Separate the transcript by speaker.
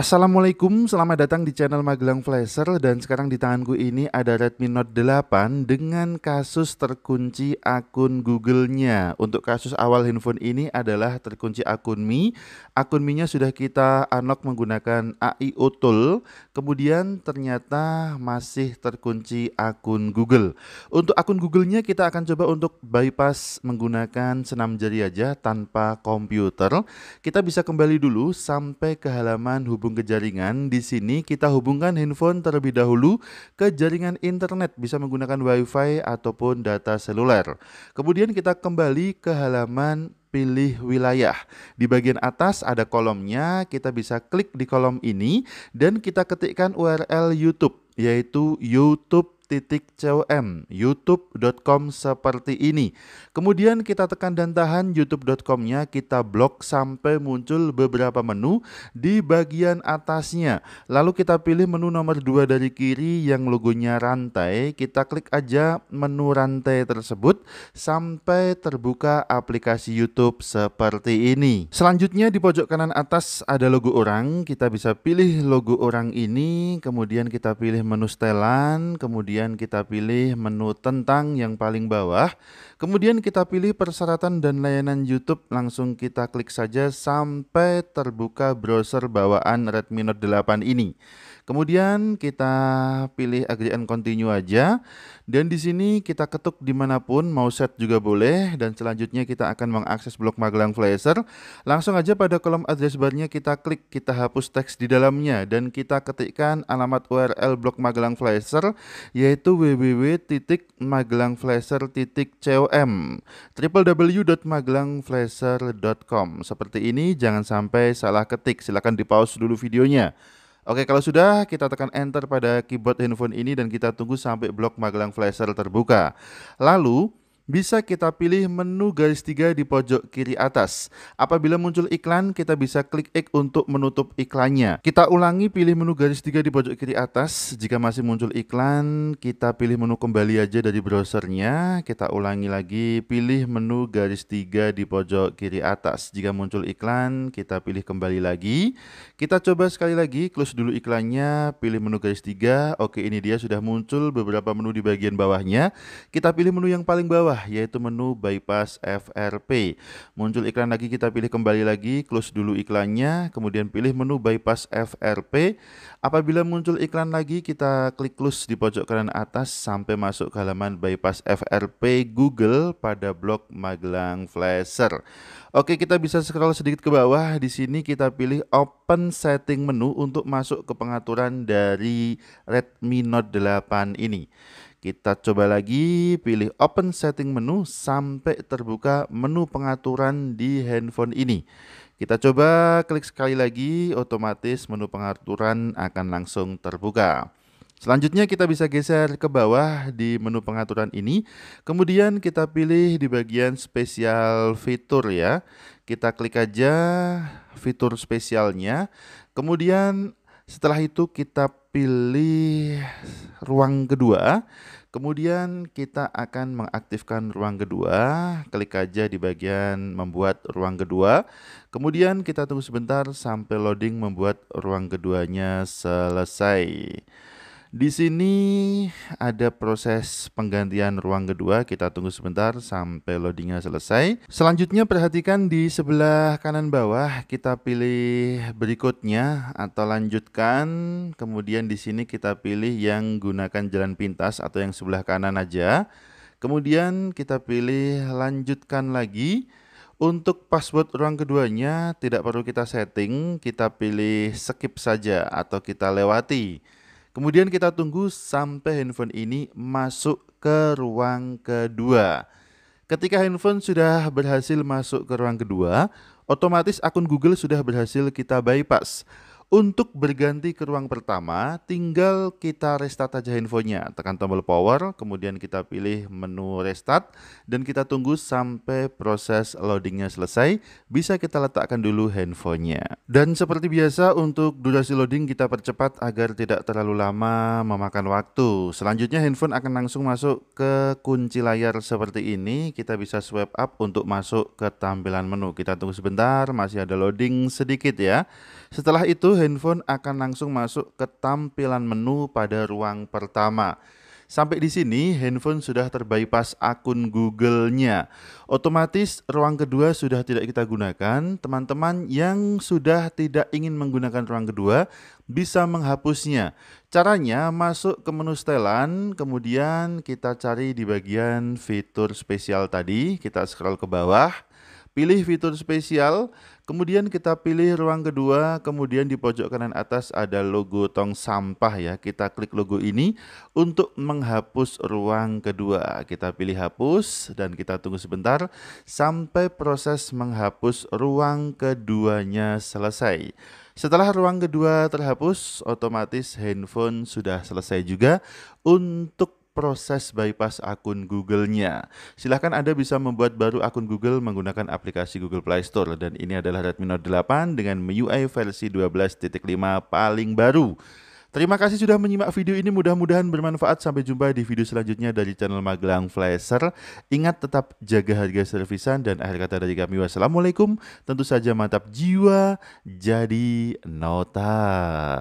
Speaker 1: Assalamualaikum, selamat datang di channel Magelang Flasher dan sekarang di tanganku ini ada Redmi Note 8 dengan kasus terkunci akun Google-nya. Untuk kasus awal handphone ini adalah terkunci akun Mi. Akun Mi-nya sudah kita unlock menggunakan AIO tool, kemudian ternyata masih terkunci akun Google. Untuk akun Google-nya kita akan coba untuk bypass menggunakan senam jari aja tanpa komputer. Kita bisa kembali dulu sampai ke halaman hubungan terhubung ke jaringan, di sini kita hubungkan handphone terlebih dahulu ke jaringan internet, bisa menggunakan WiFi ataupun data seluler. Kemudian kita kembali ke halaman pilih wilayah. Di bagian atas ada kolomnya, kita bisa klik di kolom ini dan kita ketikkan URL YouTube yaitu youtube youtube.com youtube.com seperti ini. Kemudian kita tekan dan tahan youtube.com-nya, kita blok sampai muncul beberapa menu di bagian atasnya. Lalu kita pilih menu nomor 2 dari kiri yang logonya rantai, kita klik aja menu rantai tersebut sampai terbuka aplikasi YouTube seperti ini. Selanjutnya di pojok kanan atas ada logo orang, kita bisa pilih logo orang ini, kemudian kita pilih menu setelan, kemudian Kemudian kita pilih menu tentang yang paling bawah. Kemudian kita pilih persyaratan dan layanan YouTube. Langsung kita klik saja sampai terbuka browser bawaan Redmi Note 8 ini. Kemudian kita pilih agree and continue aja. Dan di sini kita ketuk dimanapun, mau set juga boleh. Dan selanjutnya kita akan mengakses blok Magelang Flasher. Langsung aja pada kolom address barnya kita klik, kita hapus teks di dalamnya. Dan kita ketikkan alamat URL blok Magelang Flasher, yaitu www.magelangflasher.com www.magelangflasher.com Seperti ini, jangan sampai salah ketik. Silahkan di pause dulu videonya. Oke, kalau sudah kita tekan enter pada keyboard handphone ini dan kita tunggu sampai blok Magelang Flasher terbuka. Lalu bisa kita pilih menu garis tiga di pojok kiri atas. Apabila muncul iklan, kita bisa klik X untuk menutup iklannya. Kita ulangi pilih menu garis tiga di pojok kiri atas. Jika masih muncul iklan, kita pilih menu kembali aja dari browsernya. Kita ulangi lagi, pilih menu garis tiga di pojok kiri atas. Jika muncul iklan, kita pilih kembali lagi. Kita coba sekali lagi, close dulu iklannya, pilih menu garis tiga. Oke, ini dia sudah muncul beberapa menu di bagian bawahnya. Kita pilih menu yang paling bawah yaitu menu bypass FRP. Muncul iklan lagi kita pilih kembali lagi, close dulu iklannya, kemudian pilih menu bypass FRP. Apabila muncul iklan lagi kita klik close di pojok kanan atas sampai masuk ke halaman bypass FRP Google pada blog Magelang Flasher. Oke, kita bisa scroll sedikit ke bawah. Di sini kita pilih open setting menu untuk masuk ke pengaturan dari Redmi Note 8 ini. Kita coba lagi, pilih open setting menu sampai terbuka menu pengaturan di handphone ini. Kita coba klik sekali lagi, otomatis menu pengaturan akan langsung terbuka. Selanjutnya kita bisa geser ke bawah di menu pengaturan ini. Kemudian kita pilih di bagian spesial fitur ya. Kita klik aja fitur spesialnya. Kemudian setelah itu kita pilih ruang kedua. Kemudian kita akan mengaktifkan ruang kedua, klik aja di bagian membuat ruang kedua. Kemudian kita tunggu sebentar sampai loading membuat ruang keduanya selesai. Di sini ada proses penggantian ruang kedua, kita tunggu sebentar sampai loadingnya selesai. Selanjutnya perhatikan di sebelah kanan bawah kita pilih berikutnya atau lanjutkan. Kemudian di sini kita pilih yang gunakan jalan pintas atau yang sebelah kanan aja. Kemudian kita pilih lanjutkan lagi. Untuk password ruang keduanya tidak perlu kita setting, kita pilih skip saja atau kita lewati. Kemudian kita tunggu sampai handphone ini masuk ke ruang kedua. Ketika handphone sudah berhasil masuk ke ruang kedua, otomatis akun Google sudah berhasil kita bypass. Untuk berganti ke ruang pertama, tinggal kita restart aja handphonenya. Tekan tombol power, kemudian kita pilih menu restart, dan kita tunggu sampai proses loadingnya selesai. Bisa kita letakkan dulu handphonenya. Dan seperti biasa, untuk durasi loading kita percepat agar tidak terlalu lama memakan waktu. Selanjutnya handphone akan langsung masuk ke kunci layar seperti ini. Kita bisa swipe up untuk masuk ke tampilan menu. Kita tunggu sebentar, masih ada loading sedikit ya. Setelah itu handphone akan langsung masuk ke tampilan menu pada ruang pertama. Sampai di sini, handphone sudah terbypass akun Google-nya. Otomatis, ruang kedua sudah tidak kita gunakan. Teman-teman yang sudah tidak ingin menggunakan ruang kedua bisa menghapusnya. Caranya, masuk ke menu setelan, kemudian kita cari di bagian fitur spesial tadi. Kita scroll ke bawah, pilih fitur spesial, Kemudian kita pilih ruang kedua, kemudian di pojok kanan atas ada logo tong sampah ya. Kita klik logo ini untuk menghapus ruang kedua. Kita pilih hapus dan kita tunggu sebentar sampai proses menghapus ruang keduanya selesai. Setelah ruang kedua terhapus, otomatis handphone sudah selesai juga untuk proses bypass akun Google-nya. Silahkan Anda bisa membuat baru akun Google menggunakan aplikasi Google Play Store. Dan ini adalah Redmi Note 8 dengan MIUI versi 12.5 paling baru. Terima kasih sudah menyimak video ini, mudah-mudahan bermanfaat. Sampai jumpa di video selanjutnya dari channel Magelang Flasher. Ingat tetap jaga harga servisan dan akhir kata dari kami. Wassalamualaikum, tentu saja mantap jiwa, jadi nota.